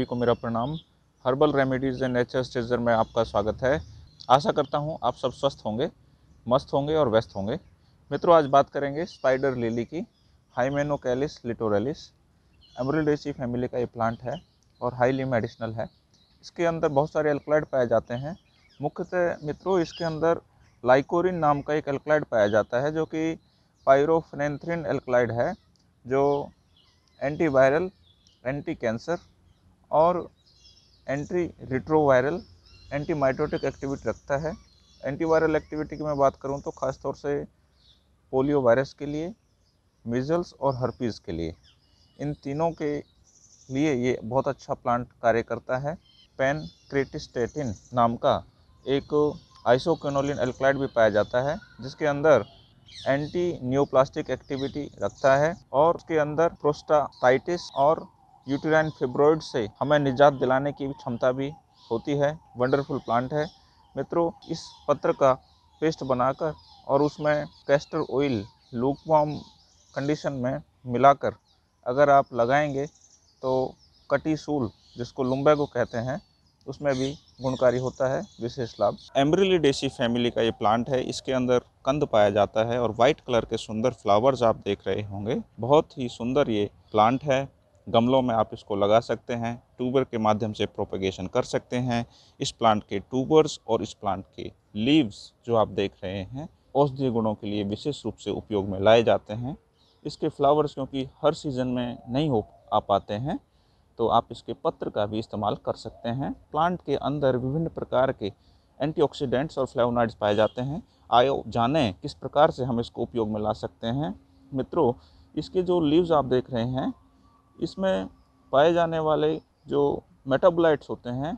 सभी को मेरा प्रणाम हर्बल रेमेडीज़ एंड नेचर स्टेजर में आपका स्वागत है आशा करता हूँ आप सब स्वस्थ होंगे मस्त होंगे और व्यस्त होंगे मित्रों आज बात करेंगे स्पाइडर लिली की हाईमेनोकैलिस लिटोरेलिस एमरिलेसी फैमिली का ये प्लांट है और हाईली मेडिसिनल है इसके अंदर बहुत सारे अल्कलाइड पाए जाते हैं मुख्यतः मित्रों इसके अंदर लाइकोरिन नाम का एक अल्कलाइड पाया जाता है जो कि पायरोफ्रेंथ्रिन एल्कलाइड है जो एंटीवायरल एंटी कैंसर और एंट्री रिट्रोवायरल एंटीमाइटोटिक एक्टिविटी रखता है एंटीवायरल एक्टिविटी की मैं बात करूँ तो ख़ासतौर से पोलियो वायरस के लिए मिजल्स और हर्पीज़ के लिए इन तीनों के लिए ये बहुत अच्छा प्लांट कार्य करता है पेन क्रेटिस्टेटिन नाम का एक आइसोक्विनोलिन एल्क्लाइड भी पाया जाता है जिसके अंदर एंटी न्योप्लास्टिक एक्टिविटी रखता है और उसके अंदर प्रोस्टाटाइटिस और यूट्राइन फेब्रोइड से हमें निजात दिलाने की क्षमता भी होती है वंडरफुल प्लांट है मित्रों इस पत्र का पेस्ट बनाकर और उसमें कैस्टर ऑयल लूकवाम कंडीशन में मिलाकर अगर आप लगाएंगे तो कटी सूल जिसको लुम्बे को कहते हैं उसमें भी गुणकारी होता है विशेष लाभ एम्ब्रिलीडेसी फैमिली का ये प्लांट है इसके अंदर कंद पाया जाता है और वाइट कलर के सुंदर फ्लावर्स आप देख रहे होंगे बहुत ही सुंदर ये प्लांट है गमलों में आप इसको लगा सकते हैं ट्यूबर के माध्यम से प्रोपेगेशन कर सकते हैं इस प्लांट के ट्यूबर्स और इस प्लांट के लीव्स जो आप देख रहे हैं औषधीय गुणों के लिए विशेष रूप से उपयोग में लाए जाते हैं इसके फ्लावर्स क्योंकि हर सीज़न में नहीं हो आ पाते हैं तो आप इसके पत्र का भी इस्तेमाल कर सकते हैं प्लांट के अंदर विभिन्न प्रकार के एंटीऑक्सीडेंट्स और फ्लेवोनाइड्स पाए जाते हैं आयो जाने किस प्रकार से हम इसको उपयोग में ला सकते हैं मित्रों इसके जो लीव्स आप देख रहे हैं इसमें पाए जाने वाले जो मेटाबोलाइट्स होते हैं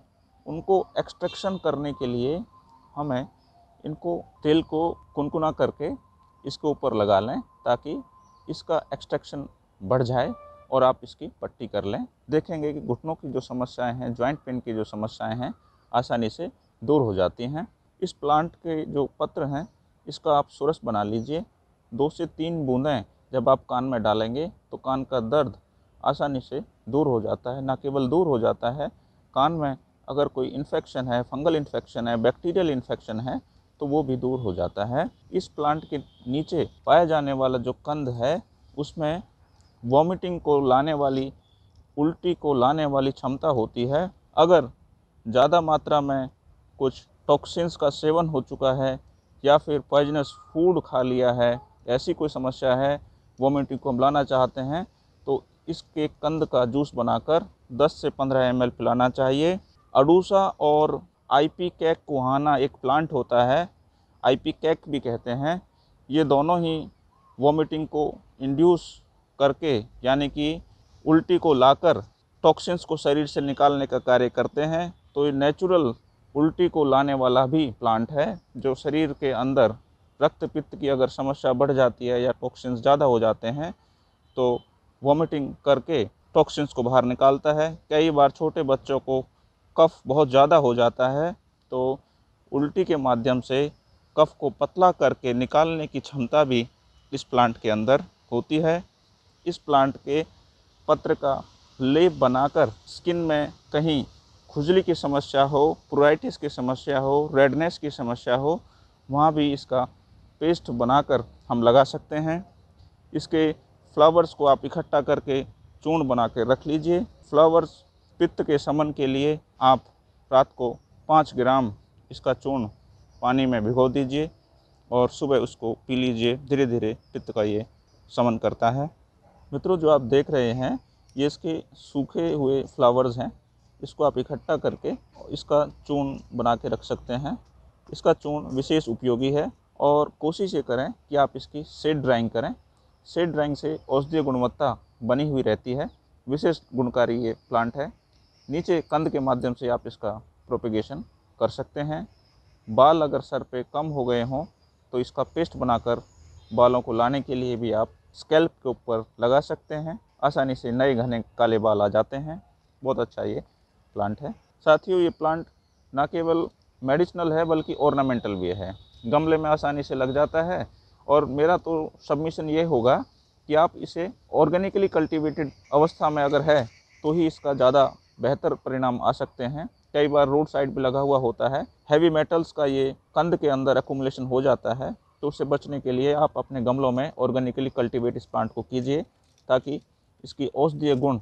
उनको एक्सट्रैक्शन करने के लिए हमें इनको तेल को कुनकुना करके इसके ऊपर लगा लें ताकि इसका एक्सट्रैक्शन बढ़ जाए और आप इसकी पट्टी कर लें देखेंगे कि घुटनों की जो समस्याएं हैं जॉइंट पेन की जो समस्याएं हैं आसानी से दूर हो जाती हैं इस प्लांट के जो पत्र हैं इसका आप सुरस बना लीजिए दो से तीन बूंदें जब आप कान में डालेंगे तो कान का दर्द आसानी से दूर हो जाता है ना केवल दूर हो जाता है कान में अगर कोई इन्फेक्शन है फंगल इन्फेक्शन है बैक्टीरियल इन्फेक्शन है तो वो भी दूर हो जाता है इस प्लांट के नीचे पाया जाने वाला जो कंद है उसमें वॉमिटिंग को लाने वाली उल्टी को लाने वाली क्षमता होती है अगर ज़्यादा मात्रा में कुछ टॉक्सिन्स का सेवन हो चुका है या फिर पॉइजनस फूड खा लिया है ऐसी कोई समस्या है वॉमिटिंग को हम लाना चाहते हैं इसके कंद का जूस बनाकर 10 से 15 एम पिलाना चाहिए अडूसा और आईपी कैक कुहाना एक प्लांट होता है आईपी कैक भी कहते हैं ये दोनों ही वॉमिटिंग को इंड्यूस करके यानी कि उल्टी को लाकर टॉक्सिन्स को शरीर से निकालने का कार्य करते हैं तो ये नेचुरल उल्टी को लाने वाला भी प्लांट है जो शरीर के अंदर रक्त पित्त की अगर समस्या बढ़ जाती है या टॉक्सिन्स ज़्यादा हो जाते हैं तो वॉमिटिंग करके टॉक्सिन्स को बाहर निकालता है कई बार छोटे बच्चों को कफ बहुत ज़्यादा हो जाता है तो उल्टी के माध्यम से कफ को पतला करके निकालने की क्षमता भी इस प्लांट के अंदर होती है इस प्लांट के पत्र का लेप बनाकर स्किन में कहीं खुजली की समस्या हो प्रोराइटिस की समस्या हो रेडनेस की समस्या हो वहाँ भी इसका पेस्ट बनाकर हम लगा सकते हैं इसके फ्लावर्स को आप इकट्ठा करके चूर्ण बना के रख लीजिए फ्लावर्स पित्त के समन के लिए आप रात को पाँच ग्राम इसका चूर्ण पानी में भिगो दीजिए और सुबह उसको पी लीजिए धीरे धीरे पित्त का ये समन करता है मित्रों जो आप देख रहे हैं ये इसके सूखे हुए फ्लावर्स हैं इसको आप इकट्ठा करके इसका चूर्ण बना के रख सकते हैं इसका चूर्ण विशेष उपयोगी है और कोशिश ये करें कि आप इसकी सेड ड्राइंग करें सेड ड्राइंग से औषधीय गुणवत्ता बनी हुई रहती है विशेष गुणकारी ये प्लांट है नीचे कंध के माध्यम से आप इसका प्रोपिगेशन कर सकते हैं बाल अगर सर पे कम हो गए हों तो इसका पेस्ट बनाकर बालों को लाने के लिए भी आप स्कैल्प के ऊपर लगा सकते हैं आसानी से नए घने काले बाल आ जाते हैं बहुत अच्छा ये प्लांट है साथियों ये प्लांट ना केवल मेडिसिनल है बल्कि ऑर्नामेंटल भी है गमले में आसानी से लग जाता है और मेरा तो सबमिशन ये होगा कि आप इसे ऑर्गेनिकली कल्टीवेटेड अवस्था में अगर है तो ही इसका ज़्यादा बेहतर परिणाम आ सकते हैं कई बार रोड साइड भी लगा हुआ होता है हैवी मेटल्स का ये कंध के अंदर एकुमुलेशन हो जाता है तो उससे बचने के लिए आप अपने गमलों में ऑर्गेनिकली कल्टीवेट इस प्लांट को कीजिए ताकि इसकी औषधीय गुण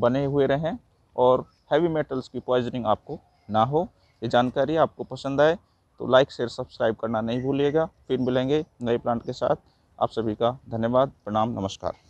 बने हुए रहें और हैवी मेटल्स की पॉइजनिंग आपको ना हो ये जानकारी आपको पसंद आए तो लाइक शेयर सब्सक्राइब करना नहीं भूलिएगा फिर मिलेंगे नए प्लांट के साथ आप सभी का धन्यवाद प्रणाम नमस्कार